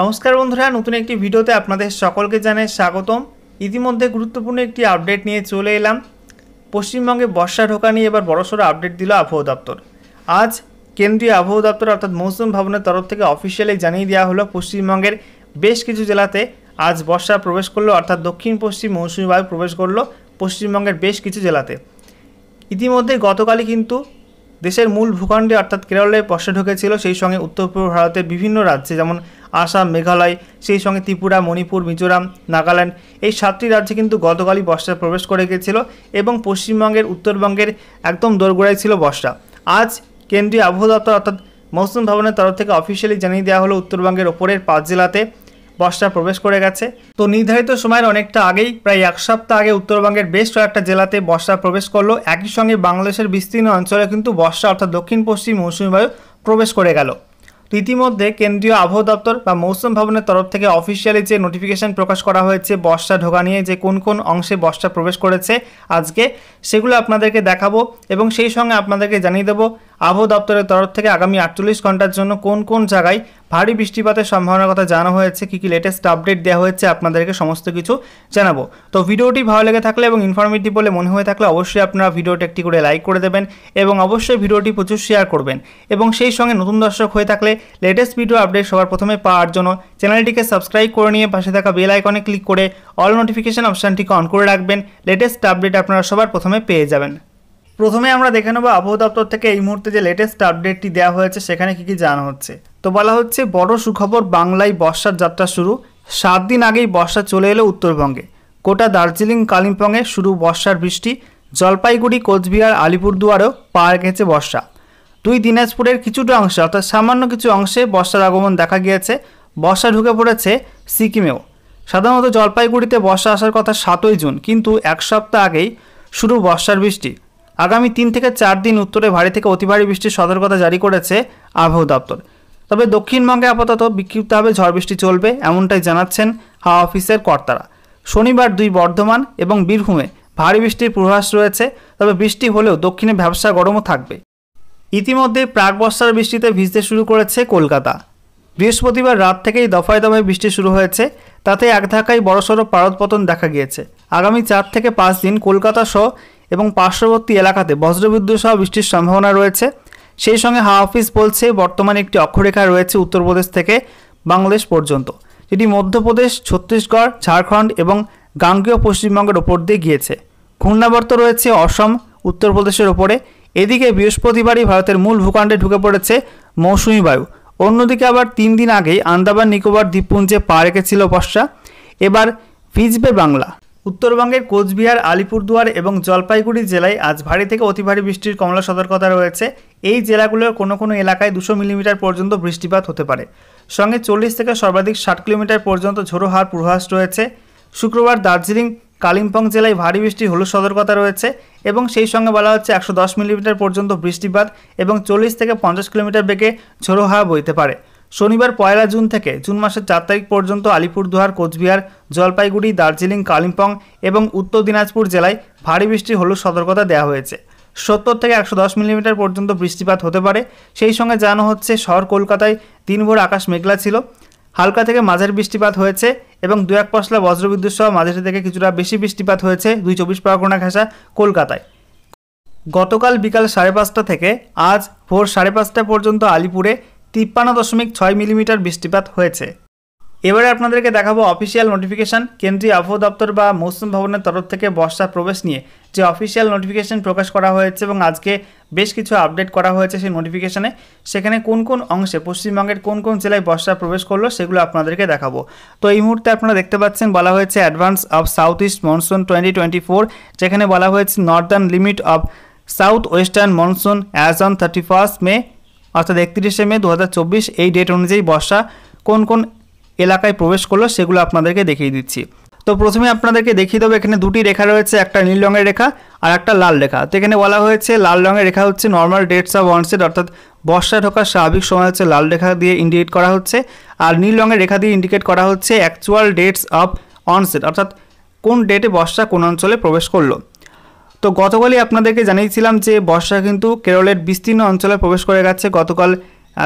নমস্কার বন্ধুরা নতুন একটি ভিডিওতে আপনাদের সকলকে জানাই স্বাগতম ইতিমধ্যে গুরুত্বপূর্ণ একটি আপডেট নিয়ে চলে এলাম পশ্চিমবঙ্গে বর্ষা ঢোকা নিয়ে এবার বড়সড় আপডেট দিল আবহাওয়া দপ্তর আজ কেন্দ্রীয় আবহাওয়া দপ্তর অর্থাৎ মৌসুম ভবনের তরফ থেকে অফিসিয়ালি জানিয়ে দেওয়া হলো পশ্চিমবঙ্গের বেশ কিছু জেলাতে আজ বর্ষা প্রবেশ করলো অর্থাৎ দক্ষিণ পশ্চিম মৌসুমি বায়ু প্রবেশ করলো পশ্চিমবঙ্গের বেশ কিছু জেলাতে ইতিমধ্যে গতকালই কিন্তু দেশের মূল ভূখণ্ডে অর্থাৎ কেরলে বর্ষা ঢুকেছিল সেই সঙ্গে উত্তর পূর্ব ভারতের বিভিন্ন রাজ্যে যেমন আসাম মেঘালয় সেই সঙ্গে ত্রিপুরা মণিপুর মিজোরাম নাগাল্যান্ড এই সাতটি রাজ্যে কিন্তু গতকালই বর্ষা প্রবেশ করে গিয়েছিল এবং পশ্চিমবঙ্গের উত্তরবঙ্গের একদম দোরগোড়ায় ছিল বর্ষা আজ কেন্দ্রীয় আবহাওয়া দপ্তর অর্থাৎ মৌসুম ভবনের তরফ থেকে অফিসিয়ালি জানিয়ে দেওয়া হলো উত্তরবঙ্গের ওপরের পাঁচ জেলাতে বর্ষা প্রবেশ করে গেছে তো নির্ধারিত সময়ের অনেকটা আগেই প্রায় এক সপ্তাহ আগে উত্তরবঙ্গের বেশ কয়েকটা জেলাতে বর্ষা প্রবেশ করলো একই সঙ্গে বাংলাদেশের বিস্তীর্ণ অঞ্চলে কিন্তু বর্ষা অর্থাৎ দক্ষিণ পশ্চিম মৌসুমি বায়ু প্রবেশ করে গেল ইতিমধ্যে কেন্দ্রীয় আবহাওয়া দপ্তর বা মৌসুম ভবনের তরফ থেকে অফিসিয়ালি যে নোটিফিকেশন প্রকাশ করা হয়েছে বর্ষা ঢোকা নিয়ে যে কোন কোন অংশে বর্ষা প্রবেশ করেছে আজকে সেগুলো আপনাদেরকে দেখাবো এবং সেই সঙ্গে আপনাদেরকে জানিয়ে দেবো আবহাওয়া দপ্তরের তরফ থেকে আগামী আটচল্লিশ ঘন্টার জন্য কোন কোন জায়গায় ভারী বৃষ্টিপাতের সম্ভাবনার কথা জানা হয়েছে কী কী লেটেস্ট আপডেট দেওয়া হয়েছে আপনাদেরকে সমস্ত কিছু জানাবো তো ভিডিওটি ভালো লেগে থাকলে এবং ইনফরমেটিভ বলে মনে হয়ে থাকলে অবশ্যই আপনারা ভিডিওটি একটি করে লাইক করে দেবেন এবং অবশ্যই ভিডিওটি প্রচুর শেয়ার করবেন এবং সেই সঙ্গে নতুন দর্শক হয়ে থাকলে লেটেস্ট ভিডিও আপডেট সবার প্রথমে পাওয়ার জন্য চ্যানেলটিকে সাবস্ক্রাইব করে নিয়ে পাশে থাকা বেল আইকনে ক্লিক করে অল নোটিফিকেশান অপশানটিকে অন করে রাখবেন লেটেস্ট আপডেট আপনারা সবার প্রথমে পেয়ে যাবেন প্রথমে আমরা দেখে নেবো আবহাওয়া দপ্তর থেকে এই মুহূর্তে যে লেটেস্ট আপডেটটি দেওয়া হয়েছে সেখানে কী কী জানা হচ্ছে তো বলা হচ্ছে বড় সুখবর বাংলায় বর্ষার যাত্রা শুরু সাত দিন আগেই বর্ষা চলে এলো উত্তরবঙ্গে গোটা দার্জিলিং কালিম্পংয়ে শুরু বর্ষার বৃষ্টি জলপাইগুড়ি কোচবিহার আলিপুরদুয়ারেও পাহাড় গেছে বর্ষা দুই দিনাজপুরের কিছুটা অংশে অর্থাৎ সামান্য কিছু অংশে বর্ষার আগমন দেখা গিয়েছে বর্ষা ঢুকে পড়েছে সিকিমেও সাধারণত জলপাইগুড়িতে বর্ষা আসার কথা সাতই জুন কিন্তু এক সপ্তাহ আগেই শুরু বর্ষার বৃষ্টি আগামী তিন থেকে চার দিন উত্তরে ভারী থেকে অতি ভারী বৃষ্টির সতর্কতা জারি করেছে আবহাওয়া দপ্তর তবে দক্ষিণবঙ্গে আপাতত বিক্ষিপ্তভাবে ঝড় বৃষ্টি চলবে এমনটাই জানাচ্ছেন হাওয়া অফিসের কর্তারা শনিবার দুই বর্ধমান এবং বীরভূমে ভারী বৃষ্টির পূর্বাস রয়েছে তবে বৃষ্টি হলেও দক্ষিণে ব্যবসা গরমও থাকবে ইতিমধ্যে প্রাক বর্ষার বৃষ্টিতে ভিজতে শুরু করেছে কলকাতা বৃহস্পতিবার রাত থেকেই দফায় দফায় বৃষ্টি শুরু হয়েছে তাতে এক ধাক্কায় বড়সড় পারদপতন দেখা গিয়েছে আগামী চার থেকে পাঁচ দিন কলকাতা সহ এবং পার্শ্ববর্তী এলাকাতে বজ্রবিদ্যুৎ সহ বৃষ্টির সম্ভাবনা রয়েছে সেই সঙ্গে হাওয়া অফিস বলছে বর্তমানে একটি অক্ষরেখা রয়েছে উত্তরপ্রদেশ থেকে বাংলাদেশ পর্যন্ত যেটি মধ্যপ্রদেশ ছত্তিশগড় ঝাড়খণ্ড এবং গাঙ্গীয় পশ্চিমবঙ্গের ওপর দিয়ে গিয়েছে ঘূর্ণাবর্ত রয়েছে অসম উত্তরপ্রদেশের ওপরে এদিকে বৃহস্পতিবারই ভারতের মূল ভূখণ্ডে ঢুকে পড়েছে মৌসুমি বায়ু অন্যদিকে আবার তিন দিন আগেই আন্দামান নিকোবর দ্বীপপুঞ্জে পা রেখেছিল বর্ষা এবার ফিজবে বাংলা উত্তরবঙ্গের কোচবিহার আলিপুরদুয়ার এবং জলপাইগুড়ি জেলায় আজ ভারী থেকে অতি ভারী বৃষ্টির কমলা সতর্কতা রয়েছে এই জেলাগুলোর কোনো কোনো এলাকায় দুশো মিলিমিটার পর্যন্ত বৃষ্টিপাত হতে পারে সঙ্গে চল্লিশ থেকে সর্বাধিক ষাট কিলোমিটার পর্যন্ত ঝোড়ো হার পূর্বাস রয়েছে শুক্রবার দার্জিলিং কালিম্পং জেলায় ভারী বৃষ্টি হলুদ সতর্কতা রয়েছে এবং সেই সঙ্গে বলা হচ্ছে একশো দশ মিলিমিটার পর্যন্ত বৃষ্টিপাত এবং চল্লিশ থেকে পঞ্চাশ কিলোমিটার বেগে ঝোড়ো হাওয়া বইতে পারে শনিবার পয়লা জুন থেকে জুন মাসের চার তারিখ পর্যন্ত আলিপুরদুয়ার কোচবিহার জলপাইগুড়ি দার্জিলিং কালিম্পং এবং উত্তর দিনাজপুর জেলায় ভারী বৃষ্টির হলুদ সতর্কতা দেওয়া হয়েছে সত্তর থেকে একশো দশ মিলিমিটার পর্যন্ত বৃষ্টিপাত হতে পারে সেই সঙ্গে জানো হচ্ছে শহর কলকাতায় দিনভর আকাশ মেঘলা ছিল হালকা থেকে মাঝের বৃষ্টিপাত হয়েছে এবং দু এক পশলা বজ্রবিদ্যুৎ সহ মাঝের থেকে কিছুটা বেশি বৃষ্টিপাত হয়েছে দুই চব্বিশ পরগনা ঘাসা কলকাতায় গতকাল বিকাল সাড়ে পাঁচটা থেকে আজ ভোর সাড়ে পাঁচটা পর্যন্ত আলিপুরে তিপ্পান্ন দশমিক ছয় মিলিমিটার বৃষ্টিপাত হয়েছে এবারে আপনাদেরকে দেখাবো অফিসিয়াল নোটিফিকেশান কেন্দ্রীয় আবহাওয়া দপ্তর বা মৌসুম ভবনের তরফ থেকে বর্ষার প্রবেশ নিয়ে যে অফিসিয়াল নোটিফিকেশান প্রকাশ করা হয়েছে এবং আজকে বেশ কিছু আপডেট করা হয়েছে সেই নোটিফিকেশানে সেখানে কোন কোন অংশে পশ্চিমবঙ্গের কোন কোন জেলায় বর্ষা প্রবেশ করলো সেগুলো আপনাদেরকে দেখাবো তো এই মুহূর্তে আপনারা দেখতে পাচ্ছেন বলা হয়েছে advance of south east monsoon twenty twenty four যেখানে বলা হয়েছে northern limit of south western monsoon as on thirty first May অর্থাৎ একত্রিশে মে দু এই ডেট অনুযায়ী বর্ষা কোন কোন এলাকায় প্রবেশ করলো সেগুলো আপনাদেরকে দেখিয়ে দিচ্ছি তো প্রথমে আপনাদেরকে দেখিয়ে দেবো এখানে দুটি রেখা রয়েছে একটা নীল রঙের রেখা আর একটা লাল রেখা তো এখানে বলা হয়েছে লাল রঙের রেখা হচ্ছে নর্মাল ডেটস অফ অনসেট অর্থাৎ বর্ষা ঢোকার স্বাভাবিক সময় হচ্ছে লাল রেখা দিয়ে ইন্ডিকেট করা হচ্ছে আর নীল রঙের রেখা দিয়ে ইন্ডিকেট করা হচ্ছে অ্যাকচুয়াল ডেটস অফ অনসেট অর্থাৎ কোন ডেটে বর্ষা কোন অঞ্চলে প্রবেশ করলো তো গতকালই আপনাদেরকে জানিয়েছিলাম যে বর্ষা কিন্তু কেরলের বিস্তীর্ণ অঞ্চলে প্রবেশ করে গেছে গতকাল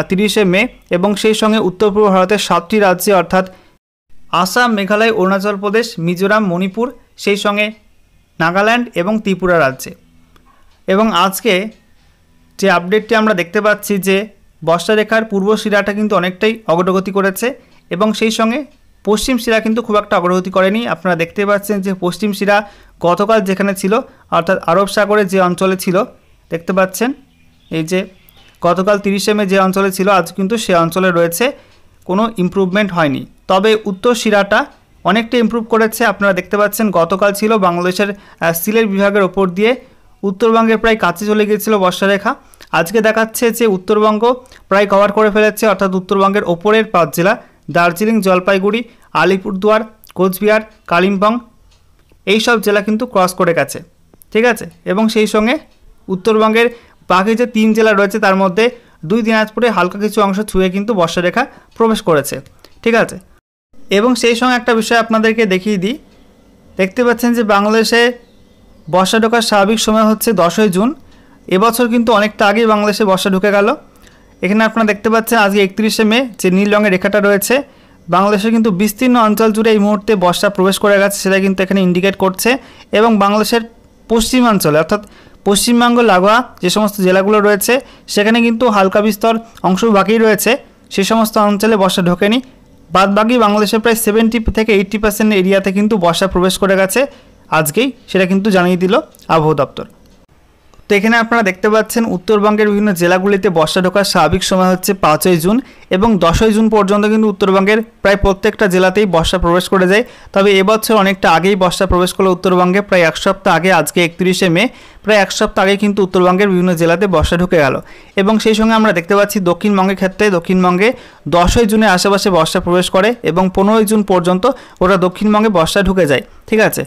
তিরিশে মে এবং সেই সঙ্গে উত্তর পূর্ব ভারতের সাতটি রাজ্যে অর্থাৎ আসাম মেঘালয় অরুণাচল প্রদেশ মিজোরাম মণিপুর সেই সঙ্গে নাগাল্যান্ড এবং ত্রিপুরা রাজ্যে এবং আজকে যে আপডেটটি আমরা দেখতে পাচ্ছি যে বর্ষারেখার পূর্ব শিরাটা কিন্তু অনেকটাই অগ্রগতি করেছে এবং সেই সঙ্গে পশ্চিম শিরা কিন্তু খুব একটা অগ্রগতি করেনি আপনারা দেখতে পাচ্ছেন যে পশ্চিম শিরা গতকাল যেখানে ছিল অর্থাৎ আরব সাগরে যে অঞ্চলে ছিল দেখতে পাচ্ছেন এই যে গতকাল তিরিশে মে যে অঞ্চলে ছিল আজ কিন্তু সে অঞ্চলে রয়েছে কোনো ইম্প্রুভমেন্ট হয়নি তবে উত্তর শিরাটা অনেকটা ইম্প্রুভ করেছে আপনারা দেখতে পাচ্ছেন গতকাল ছিল বাংলাদেশের সিলের বিভাগের ওপর দিয়ে উত্তরবঙ্গের প্রায় কাছে চলে গিয়েছিল বর্ষারেখা আজকে দেখাচ্ছে যে উত্তরবঙ্গ প্রায় কভার করে ফেলেছে অর্থাৎ উত্তরবঙ্গের ওপরের পাঁচ জেলা দার্জিলিং জলপাইগুড়ি আলিপুরদুয়ার কোচবিহার কালিম্পং এইসব জেলা কিন্তু ক্রস করে গেছে ঠিক আছে এবং সেই সঙ্গে উত্তরবঙ্গের বাকি যে তিন জেলা রয়েছে তার মধ্যে দুই দিনাজপুরে হালকা কিছু অংশ ছুঁয়ে কিন্তু বর্ষারেখা প্রবেশ করেছে ঠিক আছে এবং সেই সঙ্গে একটা বিষয় আপনাদেরকে দেখিয়ে দিই দেখতে পাচ্ছেন যে বাংলাদেশে বর্ষা ঢোকার স্বাভাবিক সময় হচ্ছে দশই জুন এবছর কিন্তু অনেকটা আগেই বাংলাদেশে বর্ষা ঢুকে গেল এখানে আপনারা দেখতে পাচ্ছেন আজকে একত্রিশে মে যে নীল রঙের রেখাটা রয়েছে বাংলাদেশের কিন্তু বিস্তীর্ণ অঞ্চল জুড়ে এই মুহূর্তে বর্ষা প্রবেশ করে গেছে সেটা কিন্তু এখানে ইন্ডিকেট করছে এবং বাংলাদেশের পশ্চিমাঞ্চলে অর্থাৎ পশ্চিমবঙ্গ লাগোয়া যে সমস্ত জেলাগুলো রয়েছে সেখানে কিন্তু হালকা বিস্তর অংশ বাকি রয়েছে সে সমস্ত অঞ্চলে বর্ষা ঢোকেনি বাদবাকি বাংলাদেশের প্রায় সেভেন্টি থেকে এইট্টি পার্সেন্ট এরিয়াতে কিন্তু বর্ষা প্রবেশ করে গেছে আজকেই সেটা কিন্তু জানিয়ে দিল আবহাওয়া দপ্তর তো এখানে আপনারা দেখতে পাচ্ছেন উত্তরবঙ্গের বিভিন্ন জেলাগুলিতে বর্ষা ঢোকার স্বাভাবিক সময় হচ্ছে পাঁচই জুন এবং দশই জুন পর্যন্ত কিন্তু উত্তরবঙ্গের প্রায় প্রত্যেকটা জেলাতেই বর্ষা প্রবেশ করে যায় তবে এবছর অনেকটা আগেই বর্ষা প্রবেশ করলো উত্তরবঙ্গে প্রায় এক সপ্তাহ আগে আজকে একত্রিশে মে প্রায় এক সপ্তাহ আগে কিন্তু উত্তরবঙ্গের বিভিন্ন জেলাতে বর্ষা ঢুকে গেল এবং সেই সঙ্গে আমরা দেখতে পাচ্ছি দক্ষিণবঙ্গের ক্ষেত্রে দক্ষিণবঙ্গে দশই জুনের আশেপাশে বর্ষা প্রবেশ করে এবং পনেরোই জুন পর্যন্ত ওরা দক্ষিণবঙ্গে বর্ষা ঢুকে যায় ঠিক আছে